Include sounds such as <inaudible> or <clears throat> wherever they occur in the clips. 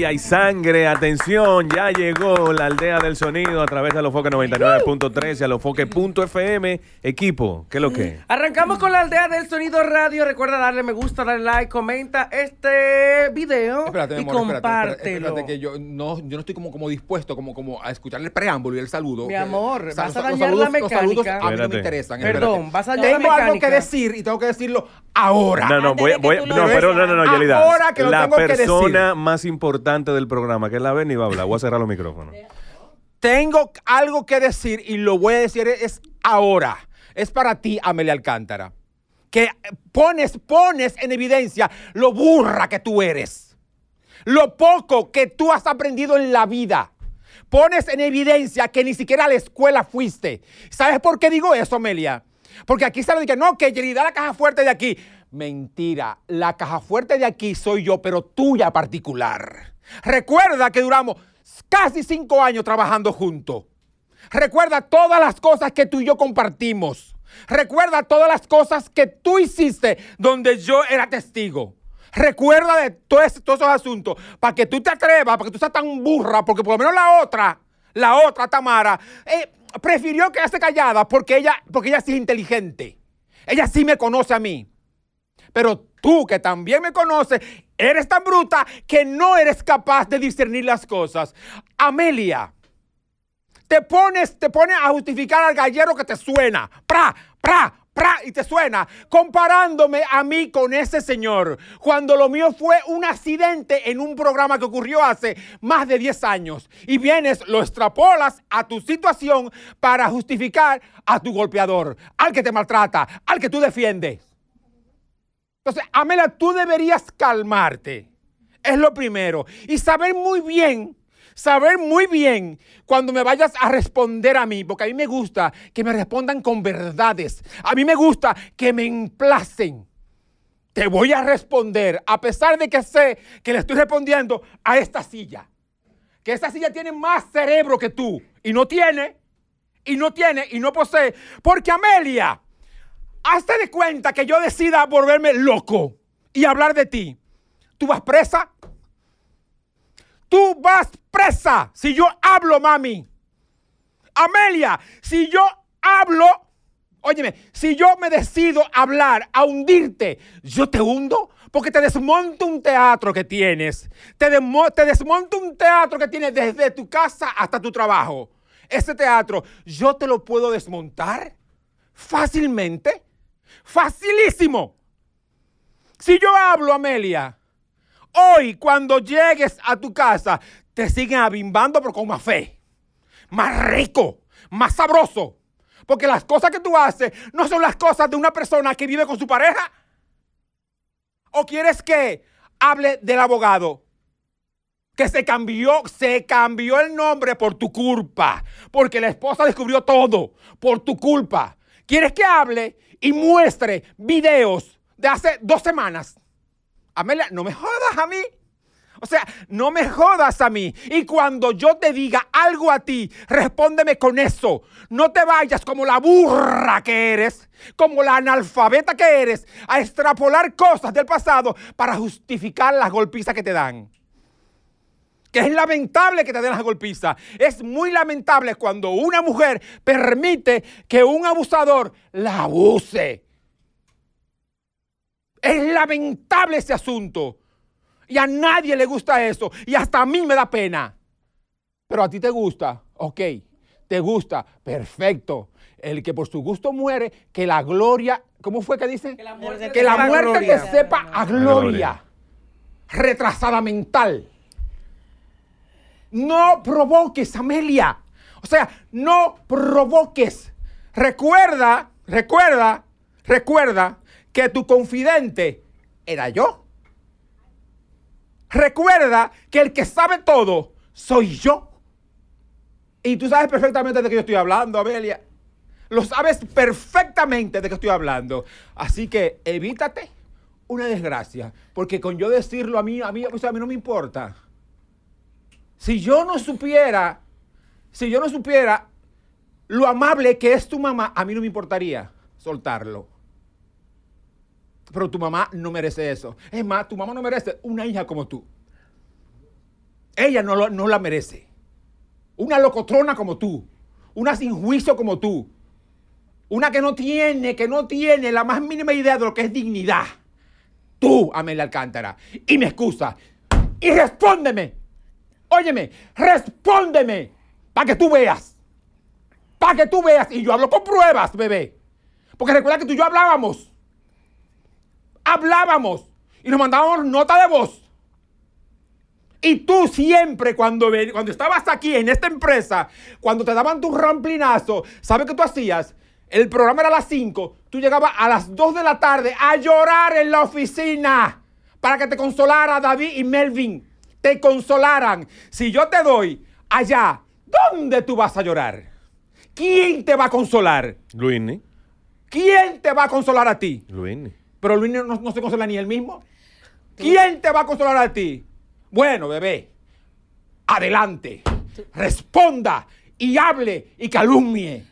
Y hay sangre. Atención, ya llegó la aldea del sonido a través de los foques 99.3 y a los foques.fm. Equipo, ¿qué es lo que? Arrancamos con la aldea del sonido radio. Recuerda darle me gusta, darle like, comenta este video y compártelo. yo no, yo no estoy como, dispuesto como, a escuchar el preámbulo y el saludo. Mi eh, amor, vas a dañar la mecánica. a mí no me interesan. Perdón, vas a dañar la mecánica. Tengo algo que decir y tengo que decirlo ahora. No, no, voy, no, no, no, Ahora que lo la tengo que decir. más importante del programa, que es la ven y va a hablar. Voy a cerrar los micrófonos. Tengo algo que decir y lo voy a decir es ahora. Es para ti, Amelia Alcántara. Que pones, pones en evidencia lo burra que tú eres. Lo poco que tú has aprendido en la vida. Pones en evidencia que ni siquiera a la escuela fuiste. ¿Sabes por qué digo eso, Amelia? Porque aquí lo que no, que le da la caja fuerte de aquí. Mentira, la caja fuerte de aquí soy yo, pero tuya particular. Recuerda que duramos casi cinco años trabajando juntos. Recuerda todas las cosas que tú y yo compartimos. Recuerda todas las cosas que tú hiciste donde yo era testigo. Recuerda de todos esos asuntos para que tú te atrevas, para que tú seas tan burra, porque por lo menos la otra, la otra Tamara, eh, prefirió quedarse callada porque ella, porque ella sí es inteligente. Ella sí me conoce a mí. Pero tú que también me conoces Eres tan bruta que no eres capaz de discernir las cosas. Amelia, te pones, te pones a justificar al gallero que te suena. ¡Pra! ¡Pra! ¡Pra! Y te suena, comparándome a mí con ese señor, cuando lo mío fue un accidente en un programa que ocurrió hace más de 10 años. Y vienes, lo extrapolas a tu situación para justificar a tu golpeador, al que te maltrata, al que tú defiendes. Entonces, Amelia, tú deberías calmarte. Es lo primero. Y saber muy bien, saber muy bien cuando me vayas a responder a mí, porque a mí me gusta que me respondan con verdades. A mí me gusta que me emplacen. Te voy a responder, a pesar de que sé que le estoy respondiendo a esta silla. Que esta silla tiene más cerebro que tú. Y no tiene, y no tiene, y no posee. Porque Amelia hazte de cuenta que yo decida volverme loco y hablar de ti. ¿Tú vas presa? Tú vas presa si yo hablo, mami. Amelia, si yo hablo, óyeme, si yo me decido hablar, a hundirte, yo te hundo porque te desmonto un teatro que tienes. Te, te desmonto un teatro que tienes desde tu casa hasta tu trabajo. Ese teatro, yo te lo puedo desmontar fácilmente Facilísimo. Si yo hablo, Amelia, hoy cuando llegues a tu casa, te siguen abimbando, pero con más fe, más rico, más sabroso. Porque las cosas que tú haces no son las cosas de una persona que vive con su pareja. ¿O quieres que hable del abogado? Que se cambió, se cambió el nombre por tu culpa. Porque la esposa descubrió todo por tu culpa. ¿Quieres que hable y muestre videos de hace dos semanas. Amelia, no me jodas a mí. O sea, no me jodas a mí. Y cuando yo te diga algo a ti, respóndeme con eso. No te vayas como la burra que eres, como la analfabeta que eres, a extrapolar cosas del pasado para justificar las golpizas que te dan que es lamentable que te den las golpizas. Es muy lamentable cuando una mujer permite que un abusador la abuse. Es lamentable ese asunto. Y a nadie le gusta eso. Y hasta a mí me da pena. Pero a ti te gusta. Ok, te gusta. Perfecto. El que por su gusto muere, que la gloria... ¿Cómo fue que dice? Que la muerte, que sepa a gloria. Retrasada mental. No provoques, Amelia. O sea, no provoques. Recuerda, recuerda, recuerda que tu confidente era yo. Recuerda que el que sabe todo soy yo. Y tú sabes perfectamente de qué yo estoy hablando, Amelia. Lo sabes perfectamente de qué estoy hablando. Así que evítate una desgracia, porque con yo decirlo a mí, a mí, a mí no me importa. Si yo no supiera, si yo no supiera lo amable que es tu mamá, a mí no me importaría soltarlo. Pero tu mamá no merece eso. Es más, tu mamá no merece una hija como tú. Ella no, no la merece. Una locotrona como tú. Una sin juicio como tú. Una que no tiene, que no tiene la más mínima idea de lo que es dignidad. Tú, Amelia Alcántara. Y me excusa. Y respóndeme. Óyeme, respóndeme para que tú veas. Para que tú veas. Y yo hablo con pruebas, bebé. Porque recuerda que tú y yo hablábamos. Hablábamos. Y nos mandábamos nota de voz. Y tú siempre, cuando, cuando estabas aquí en esta empresa, cuando te daban tu ramplinazo, ¿sabes qué tú hacías? El programa era a las 5, tú llegabas a las 2 de la tarde a llorar en la oficina para que te consolara David y Melvin te consolarán. Si yo te doy allá, ¿dónde tú vas a llorar? ¿Quién te va a consolar? Luini. ¿Quién te va a consolar a ti? Luini. Pero Luini no, no, se consola ni él mismo. ¿Quién te va a consolar a ti? Bueno, bebé, adelante, responda y hable y calumnie.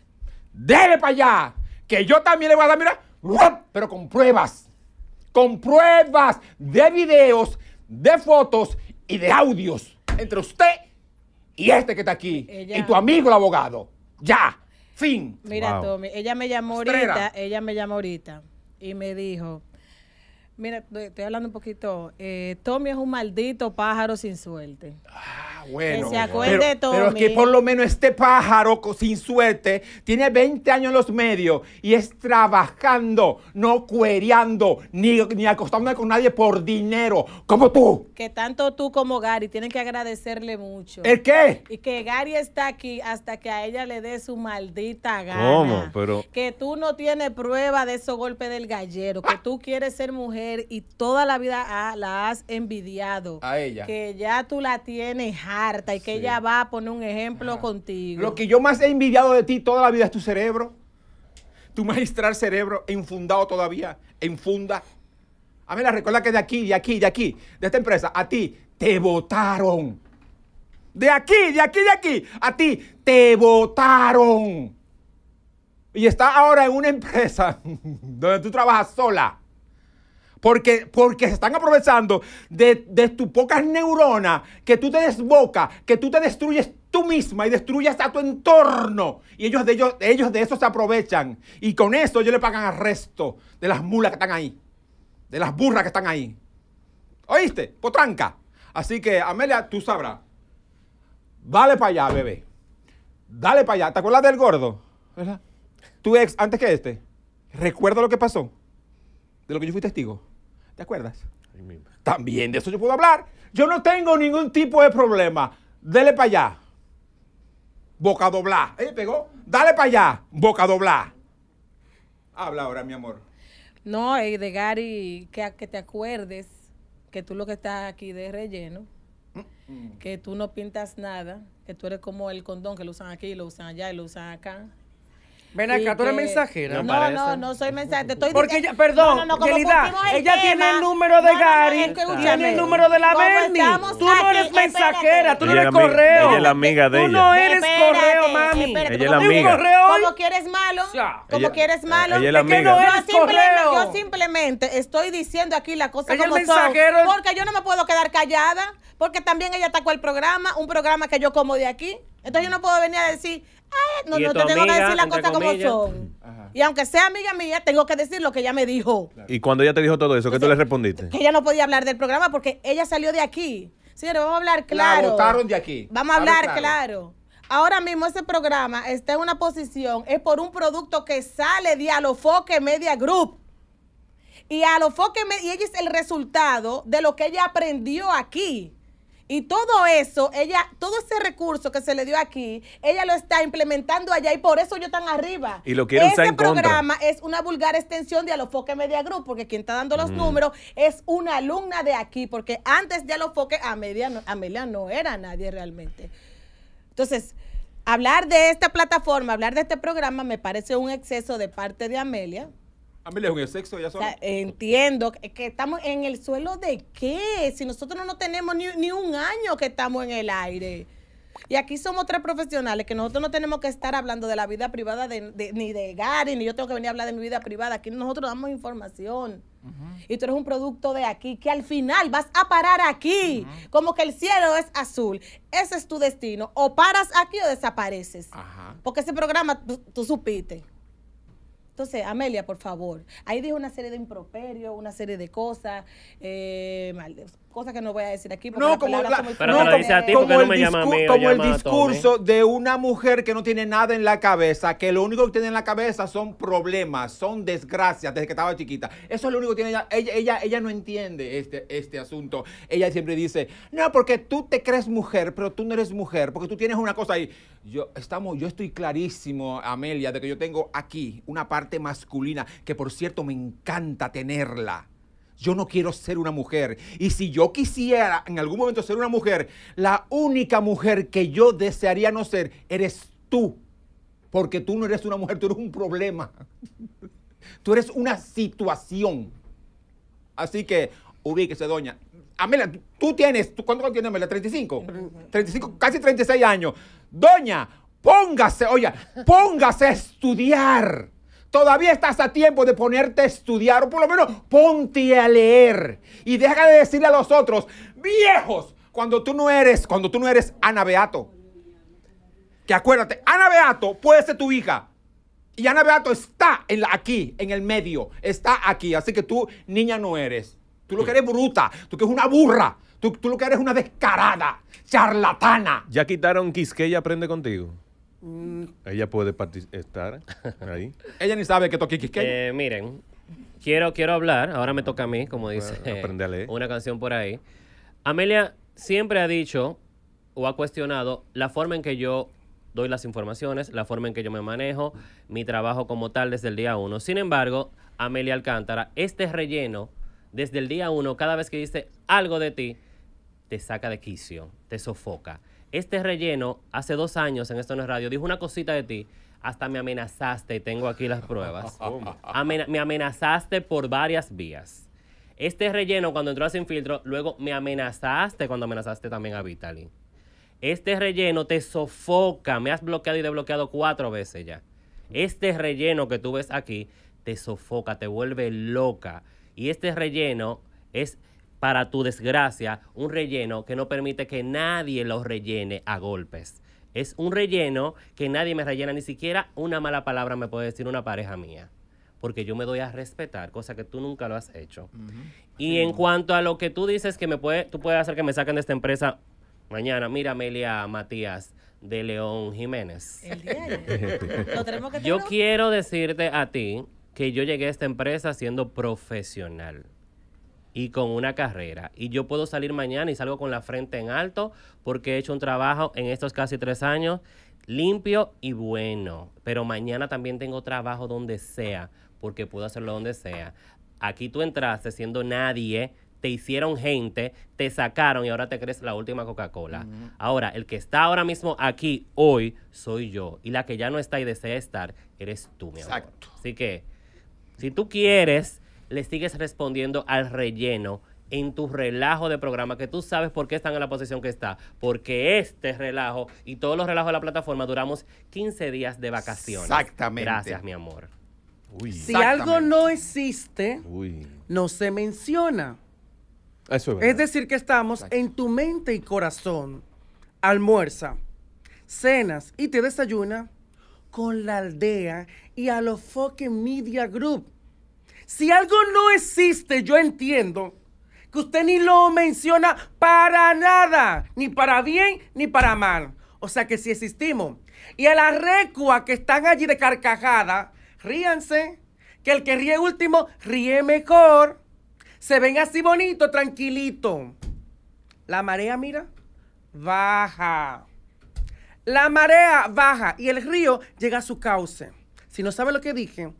Dele para allá, que yo también le voy a dar, mira, pero con pruebas, con pruebas de videos, de fotos y de audios entre usted y este que está aquí. Y tu amigo el abogado. Ya. Fin. Mira, Tommy, ella me llamó ahorita, ella me llamó ahorita y me dijo, mira, estoy hablando un poquito, eh, Tommy es un maldito pájaro sin suerte. Ah. Que se acuerde todo. Pero es que por lo menos este pájaro sin suerte tiene 20 años en los medios y es trabajando, no cuereando, ni, ni con nadie por dinero, como tú. Que tanto tú como Gary tienen que agradecerle mucho. ¿El qué? Y que Gary está aquí hasta que a ella le dé su maldita gana. ¿Cómo? Pero... Que tú no tienes prueba de esos golpes del gallero, que tú quieres ser mujer y toda la vida la has envidiado. A ella. Que ya tú la tienes harta y que ella va a poner un ejemplo contigo. Lo que yo más he envidiado de ti toda la vida es tu cerebro. Tu magistral cerebro infundado todavía, infunda. A ver, la recuerda que de aquí, de aquí, de aquí, de esta empresa, a ti te votaron. De aquí, de aquí, de aquí, a ti te votaron. Y está ahora en una empresa <laughs> donde tú trabajas sola. Porque, se están aprovechando de, tus pocas neuronas, que tú te desbocas, que tú te destruyes tú misma y destruyas a tu entorno. Y ellos de, ellos, ellos de eso se aprovechan. Y con eso ellos le pagan al resto de las mulas que están ahí, de las burras que están ahí. ¿Oíste? Potranca. Así que, Amelia, tú sabrás. Dale para allá, bebé. Dale para allá. ¿Te acuerdas del gordo? ¿Verdad? Tu ex, antes que este. Recuerda lo que pasó. De lo que yo fui testigo. ¿Te acuerdas? También de eso yo puedo hablar. Yo no tengo ningún tipo de problema. Dele para allá. Boca doblar. ¿Eh? ¿Pegó? Dale para allá. Boca doblar. Habla ahora, mi amor. No, de Gary, que, te acuerdes que tú lo que estás aquí de relleno, que tú no pintas nada, que tú eres como el condón que lo usan aquí, lo usan allá y lo usan acá. Ven acá, tú eres mensajera. No, no, no soy mensajera. Te estoy Porque ella, perdón, no, no, ella tiene el número de Gary, tiene el número de la Bernie. Tú no eres mensajera, tú no eres correo. Ella es amiga de ella. Tú no eres correo, mami. Ella es la amiga. Como quieres malo, como quieres eh, malo. Ella es la amiga. Yo simplemente estoy diciendo aquí la cosa como son. Porque yo no me puedo quedar callada, porque también ella atacó el programa, un programa que yo como de aquí. Entonces yo no puedo venir a decir, no, te tengo que decir las cosas como son. Y aunque sea amiga mía, tengo que decir lo que ella me dijo. Y cuando ella te dijo todo eso, ¿qué tú le respondiste? Que ella no podía hablar del programa porque ella salió de aquí. Señores, vamos a hablar claro. de aquí. Vamos a hablar claro. Ahora mismo ese programa está en una posición, es por un producto que sale de Alofoque Media Group. Y Alofoque Media, y ella es el resultado de lo que ella aprendió aquí. Y todo eso, ella, todo ese recurso que se le dio aquí, ella lo está implementando allá y por eso yo tan arriba. Y lo Ese programa es una vulgar extensión de Alofoque Media Group, porque quien está dando los números es una alumna de aquí, porque antes de Alofoque, Amelia no, Amelia no era nadie realmente. Entonces, hablar de esta plataforma, hablar de este programa, me parece un exceso de parte de Amelia sexo ya entiendo que estamos en el suelo de qué, si nosotros no tenemos ni, un año que estamos en el aire. Y aquí somos tres profesionales que nosotros no tenemos que estar hablando de la vida privada de, ni de Gary, ni yo tengo que venir a hablar de mi vida privada. Aquí nosotros damos información. Y tú eres un producto de aquí, que al final vas a parar aquí, como que el cielo es azul. Ese es tu destino. O paras aquí o desapareces. Porque ese programa tú supiste. Entonces, Amelia, por favor, ahí dijo una serie de improperios, una serie de cosas, eh, cosas que no voy a decir aquí. No, la, pero no, como, el, como el discurso de una mujer que no tiene nada en la cabeza, que lo único que tiene en la cabeza son problemas, son desgracias desde que estaba chiquita. Eso es lo único que tiene ella. Ella, ella, ella no entiende este, este asunto. Ella siempre dice, no, porque tú te crees mujer, pero tú no eres mujer, porque tú tienes una cosa ahí. Yo, estamos, yo estoy clarísimo, Amelia, de que yo tengo aquí una parte masculina, que por cierto me encanta tenerla yo no quiero ser una mujer. Y si yo quisiera en algún momento ser una mujer, la única mujer que yo desearía no ser eres tú. Porque tú no eres una mujer, tú eres un problema. <laughs> Tú eres una situación. Así que ubíquese, doña. Amela, tú tienes, ¿tú, ¿cuánto tienes, Amela? ¿35? 35, casi 36 años. Doña, póngase, oye, póngase a estudiar. Todavía estás a tiempo de ponerte a estudiar, o por lo menos ponte a leer. Y deja de decirle a los otros, viejos, cuando tú no eres, cuando tú no eres Ana Beato. Que acuérdate, Ana Beato puede ser tu hija. Y Ana Beato está aquí, en el medio. Está aquí. Así que tú, niña, no eres. Tú lo que eres bruta. Tú que eres una burra. Tú, tú lo que eres una descarada, charlatana. Ya quitaron ella Aprende Contigo. Mm. Ella puede estar ahí. <laughs> Ella ni sabe que toque eh, miren, quiero, quiero hablar, ahora me toca a mí, como dice una canción por ahí. Amelia siempre ha dicho o ha cuestionado la forma en que yo doy las informaciones, la forma en que yo me manejo, mi trabajo como tal desde el día uno. Sin embargo, Amelia Alcántara, este relleno, desde el día uno, cada vez que dice algo de ti, te saca de quicio, te sofoca. Este relleno, hace dos años en esto no es radio, dijo una cosita de ti. Hasta me amenazaste y tengo aquí las pruebas. <laughs> me amenazaste por varias vías. Este relleno, cuando entró a Sin Filtro, luego me amenazaste cuando amenazaste también a Vitaly. Este relleno te sofoca. Me has bloqueado y desbloqueado cuatro veces ya. Este relleno que tú ves aquí te sofoca, te vuelve loca. Y este relleno es para tu desgracia, un relleno que no permite que nadie los rellene a golpes. Es un relleno que nadie me rellena, ni siquiera una mala palabra me puede decir una pareja mía. Porque yo me doy a respetar, cosa que tú nunca lo has hecho. Y en cuanto a lo que tú dices que me puede, tú puedes hacer que me saquen de esta empresa mañana, mira Amelia Matías de León Jiménez. yo quiero decirte a ti que yo llegué a esta empresa siendo profesional y con una carrera. Y yo puedo salir mañana y salgo con la frente en alto porque he hecho un trabajo en estos casi tres años limpio y bueno. Pero mañana también tengo trabajo donde sea porque puedo hacerlo donde sea. Aquí tú entraste siendo nadie, te hicieron gente, te sacaron y ahora te crees la última Coca-Cola. Ahora, el que está ahora mismo aquí hoy soy yo. Y la que ya no está y desea estar, eres tú, mi Exacto. Así que, si tú quieres le sigues respondiendo al relleno en tu relajo de programa, que tú sabes por qué están en la posición que está, porque este relajo y todos los relajos de la plataforma duramos 15 días de vacaciones. Exactamente. Gracias, mi amor. si algo no existe, no se menciona. Eso es, decir, que estamos en tu mente y corazón. Almuerza, cenas y te desayuna con la aldea y a los fucking media group. Si algo no existe, yo entiendo que usted ni lo menciona para nada, ni para bien ni para mal. O sea que si existimos. Y a la recua que están allí de carcajada, ríanse, que el que ríe último ríe mejor. Se ven así bonito, tranquilito. La marea, mira, baja. La marea baja y el río llega a su cauce. Si no sabe lo que dije,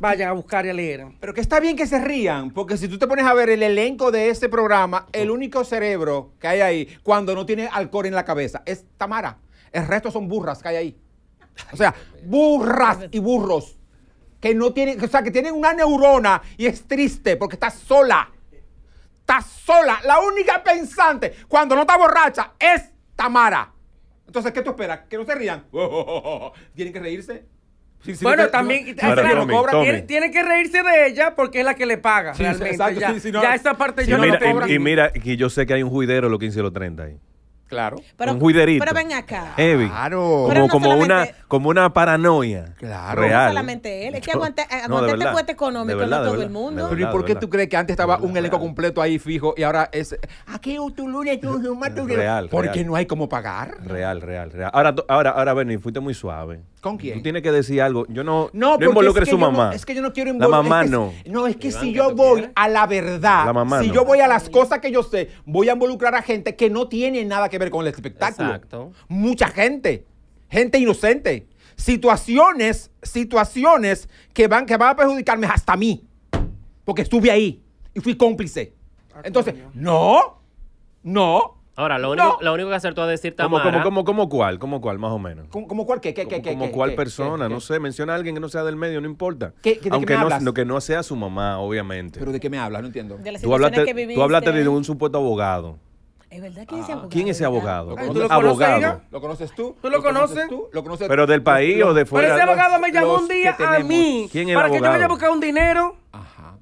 Vaya a buscar y a leer. Pero que está bien que se rían, porque si tú te pones a ver el elenco de ese programa, el único cerebro que hay ahí cuando no tiene alcohol en la cabeza es Tamara. El resto son burras que hay ahí. O sea, burras y burros que no tienen, o sea, que tienen una neurona y es triste porque está sola. Está sola. La única pensante cuando no está borracha es Tamara. Entonces, ¿qué tú esperas? Que no se rían. <laughs> Tienen que reírse bueno, también, ah, cobra. Tiene, que reírse de ella porque es la que le paga. Sí, realmente. Exacto, ya, no, ya, esa parte yo no mira, lo cobro. Y, y, mira, que yo sé que hay un juidero los 15 y los 30 ahí. Claro. Pero, un juiderito. Pero ven acá. Heavy. Claro. Como, una, como una paranoia. Claro. Real. No solamente él. Es que aguanté <laughs> no, este económico no todo el mundo. Pero ¿y por qué tú crees que antes estaba un elenco completo ahí fijo y ahora es. Aquí ah, tu lunes, tu Real. Porque no hay cómo pagar. Real, real, real. Ahora, ahora, ahora, Benny, fuiste muy suave. ¿Con quién? Tú tienes que decir algo. Yo no, no, no involucre es su mamá. es que yo no quiero involucrar. La mamá no. No, es que si yo voy a la verdad, la mamá si yo voy a las cosas que yo sé, voy a involucrar a gente que no tiene nada que ver con el espectáculo. Mucha gente, gente inocente, situaciones, situaciones que van, que van a perjudicarme hasta a mí, porque estuve ahí y fui cómplice. Ah, Entonces, no, no. Ahora, lo único, lo único que acertó a decir Tamara... como cómo, cuál? ¿Cómo cuál, más o menos? como cuál? ¿Qué, qué, qué, ¿Cómo cuál persona? no sé, menciona a alguien que no sea del medio, no importa. Aunque no, que no sea su mamá, obviamente. ¿Pero de qué me hablas? No entiendo. De tú tú hablaste de un supuesto abogado. Es verdad ah, abogado. ¿Quién es ese abogado? Ah, ¿Lo conoces, ¿Tú abogado. ¿Lo conoces tú? ¿Tú lo, conoces? tú? Pero del país o de fuera. Pero ese abogado me llamó un día a mí ¿Quién para que yo vaya a buscar un dinero. Ajá.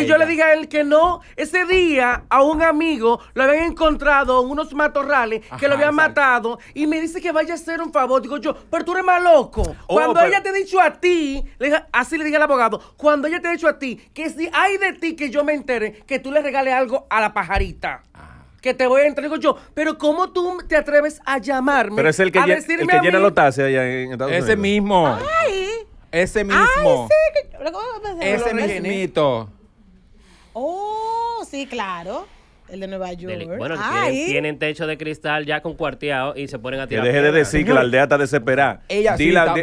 y yo le dije a él que no. Ese día a un amigo lo habían encontrado en unos matorrales que lo habían matado y me dice que vaya a hacer un favor. Digo yo, pero tú eres más loco. Oh, cuando ella te ha dicho a ti, así le dije al abogado, cuando ella te ha dicho a ti que si hay de ti que yo me entere, que tú le regales algo a la pajarita. Ajá. Ah, que te voy a entrar. Digo yo, pero ¿cómo tú te atreves a llamarme? Pero es el que, el que llena los allá en Estados Unidos. Ese mismo. Ay. Ese mismo. Ay, sí. Ese mismito. Oh, sí, claro. El de Nueva York. bueno, tienen, techo de cristal ya con cuarteado y se ponen a tirar. Que deje de decir que la aldea está desesperada. Ella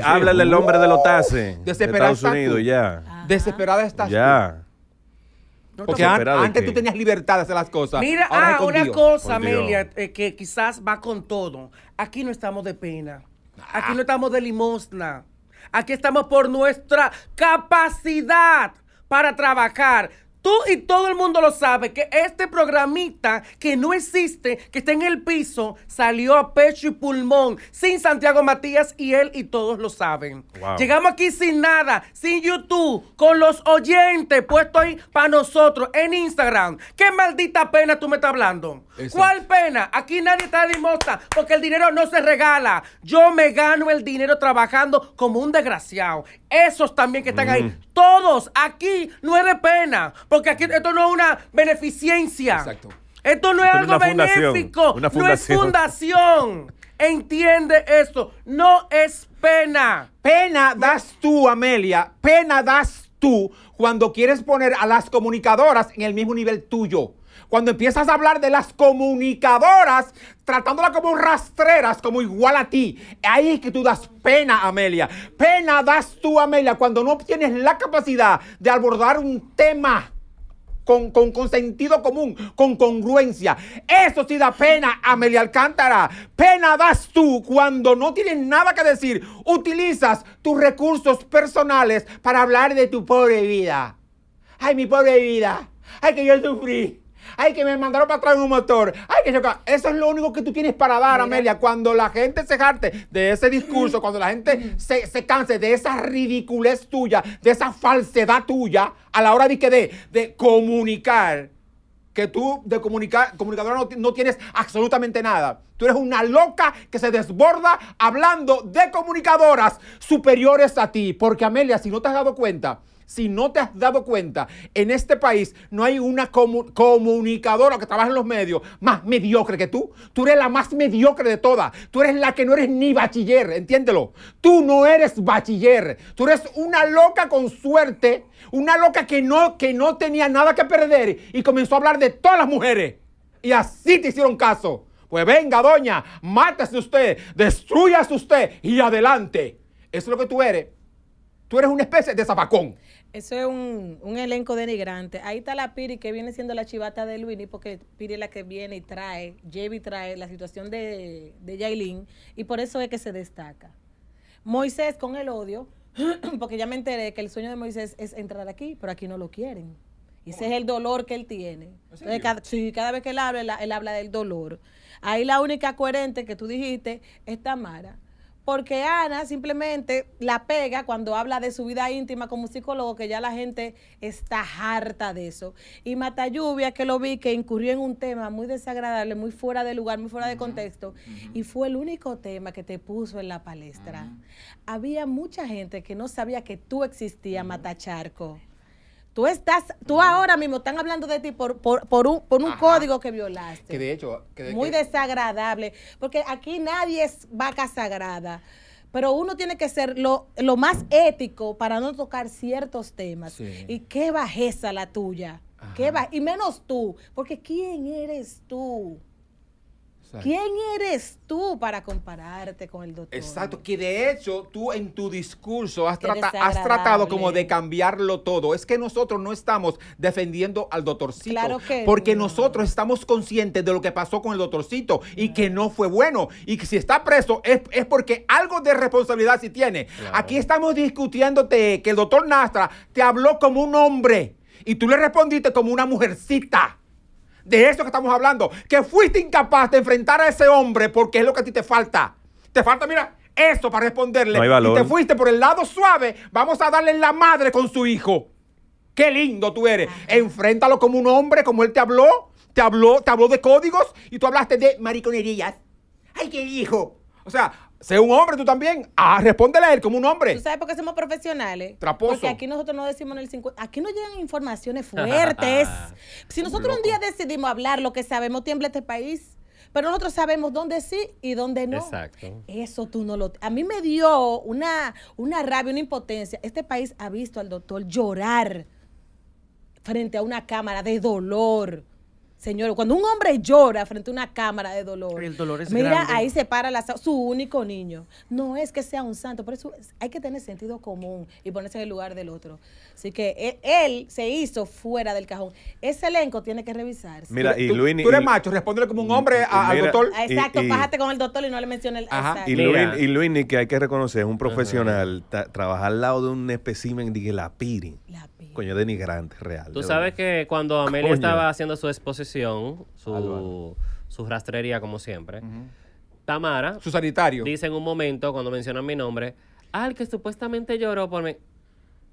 Háblale el nombre de los oh, Desesperada. De Estados Unidos, ya. Desesperada está. Ya. Porque antes tú tenías libertad de hacer las cosas. Mira, ah, una cosa, Amelia, eh, que quizás va con todo. Aquí no estamos de pena. Aquí no ah. estamos de limosna. Aquí estamos por nuestra capacidad para trabajar. Tú y todo el mundo lo sabe que este programita que no existe, que está en el piso, salió a pecho y pulmón sin Santiago Matías y él y todos lo saben. Llegamos aquí sin nada, sin YouTube, con los oyentes puestos ahí para nosotros en Instagram. ¿Qué maldita pena tú me estás hablando? ¿Cuál pena? Aquí nadie está limosta porque el dinero no se regala. Yo me gano el dinero trabajando como un desgraciado. Esos también que están ahí. Mm. Todos aquí no es de pena. Porque esto no es una beneficencia. Exacto. Esto no es algo benéfico. No es fundación. Entiende esto. No es pena. Pena das tú, Amelia. Pena das tú cuando quieres poner a las comunicadoras en el mismo nivel tuyo. Cuando empiezas a hablar de las comunicadoras, tratándolas como rastreras, como igual a ti, ahí es que tú das pena, Amelia. Pena das tú, Amelia, cuando no tienes la capacidad de abordar un tema con, sentido común, con congruencia. Eso sí da pena, Meli Alcántara. Pena das tú cuando no tienes nada que decir. Utilizas tus recursos personales para hablar de tu pobre vida. Ay, mi pobre vida. Ay, que yo sufrí ay, que me mandaron para atrás en un motor, ay, que yo... Eso es lo único que tú tienes para dar, Amelia. Cuando la gente se jarte de ese discurso, <laughs> cuando la gente se, canse de esa ridiculez tuya, de esa falsedad tuya, a la hora de que de, comunicar, que tú de comunicar, comunicadora no, tienes absolutamente nada. Tú eres una loca que se desborda hablando de comunicadoras superiores a ti. Porque Amelia, si no te has dado cuenta, si no te has dado cuenta, en este país no hay una comunicadora que trabaja en los medios más mediocre que tú. Tú eres la más mediocre de todas. Tú eres la que no eres ni bachiller, entiéndelo. Tú no eres bachiller. Tú eres una loca con suerte, una loca que no, que no tenía nada que perder y comenzó a hablar de todas las mujeres. Y así te hicieron caso. Pues venga, doña, mátese usted, destruyase usted y adelante. Eso es lo que tú eres tú eres una especie de zapacón. Eso es un, elenco denigrante. Ahí está la Piri que viene siendo la chivata de Luini, porque Piri es la que viene y trae, lleva y trae la situación de, de Yailin, y por eso es que se destaca. Moisés con el odio, <clears throat> porque ya me enteré que el sueño de Moisés es entrar aquí, pero aquí no lo quieren. Y ese es el dolor que él tiene. Entonces, cada, sí, cada vez que él habla, él, habla del dolor. Ahí la única coherente que tú dijiste es Tamara porque Ana simplemente la pega cuando habla de su vida íntima como psicólogo, que ya la gente está harta de eso. Y Mata Lluvia, que lo vi, que incurrió en un tema muy desagradable, muy fuera de lugar, muy fuera de contexto, y fue el único tema que te puso en la palestra. Había mucha gente que no sabía que tú existías, Mata Charco. Tú estás, tú ahora mismo están hablando de ti por, por, un, código que violaste. Que de hecho, muy desagradable, porque aquí nadie es vaca sagrada. Pero uno tiene que ser lo, lo más ético para no tocar ciertos temas. Y qué bajeza la tuya. Qué Y menos tú, porque ¿quién eres tú? ¿Quién eres tú para compararte con el doctor? Exacto, que de hecho tú en tu discurso has, trata, has tratado como de cambiarlo todo. Es que nosotros no estamos defendiendo al doctorcito. Claro que porque nosotros estamos conscientes de lo que pasó con el doctorcito y que no fue bueno. Y que si está preso es, porque algo de responsabilidad sí tiene. Aquí estamos discutiéndote que el doctor Nastra te habló como un hombre y tú le respondiste como una mujercita de eso que estamos hablando, que fuiste incapaz de enfrentar a ese hombre porque es lo que a ti te falta. Te falta, mira, eso para responderle. Y te fuiste por el lado suave, vamos a darle la madre con su hijo. Qué lindo tú eres. Enfréntalo como un hombre, como él te habló, te habló, te habló de códigos y tú hablaste de mariconerías. Ay, qué hijo. O sea, Sé un hombre tú también. Ah, respóndele a él como un hombre. ¿Tú sabes por qué somos profesionales? Traposo. Porque aquí nosotros no decimos en el 50. Aquí no llegan informaciones fuertes. <laughs> si nosotros un día decidimos hablar lo que sabemos, tiembla este país. Pero nosotros sabemos dónde sí y dónde no. Exacto. Eso tú no lo. A mí me dio una, una rabia, una impotencia. Este país ha visto al doctor llorar frente a una cámara de dolor. Señor, cuando un hombre llora frente a una cámara de dolor, mira, ahí se para su único niño. No es que sea un santo, por eso hay que tener sentido común y ponerse en el lugar del otro. Así que e, él, se hizo fuera del cajón. Ese elenco tiene que revisarse. Mira, y tú, Tú eres macho, respóndele como un mm, hombre al doctor. Exacto, pájate con el doctor y no le menciones el. y, Luis, que hay que reconocer, es un profesional, trabajar al lado de un espécimen de la piri. La Coño, denigrante, real. Tú sabes que cuando Amelia estaba haciendo su exposición, su, rastrería como siempre, Tamara... Su sanitario. Dice en un momento, cuando mencionan mi nombre, al que supuestamente lloró por mí.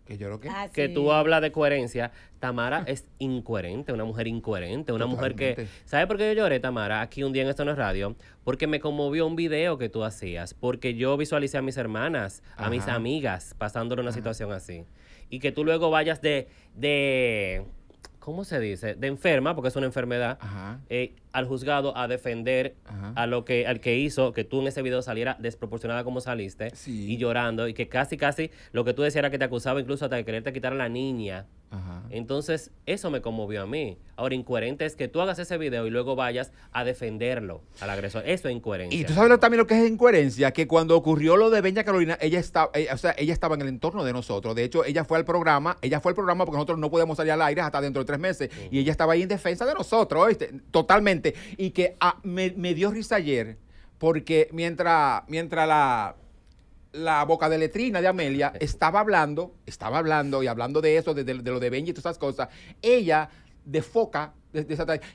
¿Que lloró qué? Ah, que tú hablas de coherencia. Tamara <laughs> es incoherente, una mujer incoherente, una mujer que... ¿Sabes por qué yo lloré, Tamara? Aquí un día en Esto No es Radio. Porque me conmovió un video que tú hacías. Porque yo visualicé a mis hermanas, a mis amigas, pasándole una situación así y que tú luego vayas de, de ¿cómo se dice? De enferma, porque es una enfermedad, Ajá. Eh, al juzgado a defender a lo que al que hizo que tú en ese video saliera desproporcionada como saliste y llorando y que casi casi lo que tú decías era que te acusaba incluso hasta de quererte quitar a la niña. Entonces, eso me conmovió a mí. Ahora, incoherente es que tú hagas ese video y luego vayas a defenderlo al agresor. Eso es incoherencia. Y tú sabes también lo que es incoherencia, que cuando ocurrió lo de Beña Carolina, ella estaba, eh, o sea, ella estaba en el entorno de nosotros. De hecho, ella fue al programa, ella fue al programa porque nosotros no podíamos salir al aire hasta dentro de tres meses. Y ella estaba ahí en defensa de nosotros, ¿oíste? Totalmente y que ah, me, dio risa ayer, porque mientras, mientras la, boca de letrina de Amelia <laughs> estaba hablando, estaba hablando y hablando de eso, de, lo de Benji y todas esas cosas, ella de foca,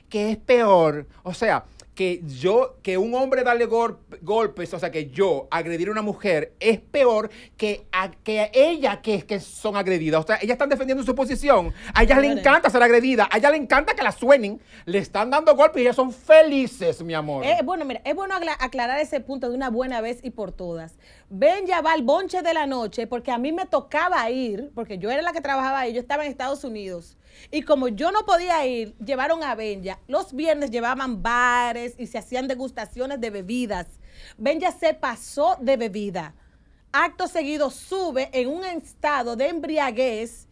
que es peor. O sea, que yo, que un hombre darle golpes, o sea, que yo agredir a una mujer es peor que a que ella que, que son agredidas. O sea, ellas están defendiendo su posición. A ellas le encanta ser agredida. A ella le encanta que la suenen. Le están dando golpes y ellas son felices, mi amor. Eh, bueno, mira, es bueno aclarar ese punto de una buena vez y por todas ven va al bonche de la noche, porque a mí me tocaba ir, porque yo era la que trabajaba ahí, yo estaba en Estados Unidos. Y como yo no podía ir, llevaron a Benja. Los viernes llevaban bares y se hacían degustaciones de bebidas. Benja se pasó de bebida. Acto seguido sube en un estado de embriaguez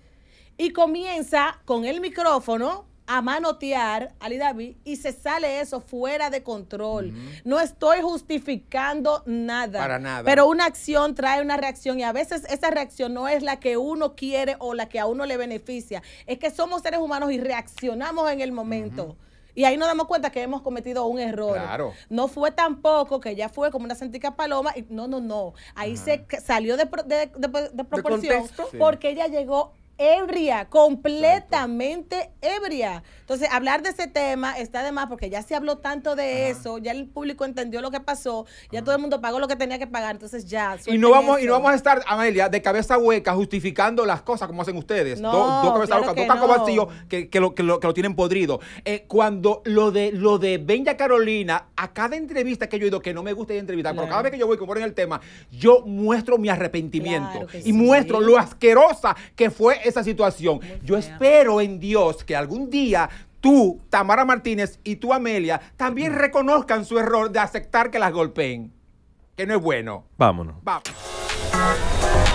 y comienza con el micrófono a manotear a David y se sale eso fuera de control. No estoy justificando nada. Para nada. Pero una acción trae una reacción y a veces esa reacción no es la que uno quiere o la que a uno le beneficia. Es que somos seres humanos y reaccionamos en el momento. Y ahí nos damos cuenta que hemos cometido un error. Claro. No fue tampoco que ya fue como una santica paloma. Y, no, no, no. Ahí se salió de, proporción porque ella llegó ebria, completamente ebria. Entonces, hablar de ese tema está de más porque ya se habló tanto de eso, ya el público entendió lo que pasó, ya todo el mundo pagó lo que tenía que pagar, entonces ya. Y no vamos y no vamos a estar, Amelia, de cabeza hueca justificando las cosas como hacen ustedes. No, dos cabezas dos no. vacíos que, que, lo, que, lo, que, lo, tienen podrido. Eh, cuando lo de lo de Benja Carolina, a cada entrevista que yo he ido, que no me gusta ir a entrevistar, pero cada vez que yo voy, y ponen el tema, yo muestro mi arrepentimiento y muestro lo asquerosa que fue esa situación. Yo espero en Dios que algún día tú, Tamara Martínez, y tú, Amelia, también reconozcan su error de aceptar que las golpeen. Que no es bueno. Vámonos. Vamos.